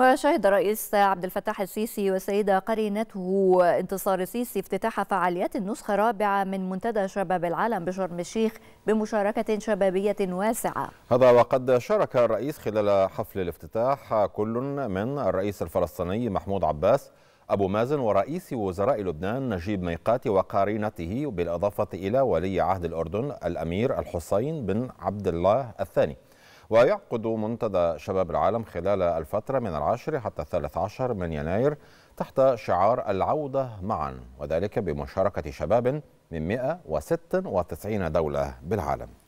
وشهد الرئيس عبد الفتاح السيسي والسيدة قرينته انتصار السيسي افتتاح فعاليات النسخة الرابعة من منتدى شباب العالم بشرم الشيخ بمشاركة شبابية واسعة هذا وقد شارك الرئيس خلال حفل الافتتاح كل من الرئيس الفلسطيني محمود عباس أبو مازن ورئيس وزراء لبنان نجيب ميقاتي وقرينته بالإضافة إلى ولي عهد الأردن الأمير الحسين بن عبد الله الثاني ويعقد منتدى شباب العالم خلال الفترة من العاشر حتى الثالث عشر من يناير تحت شعار العودة معا وذلك بمشاركة شباب من 196 دولة بالعالم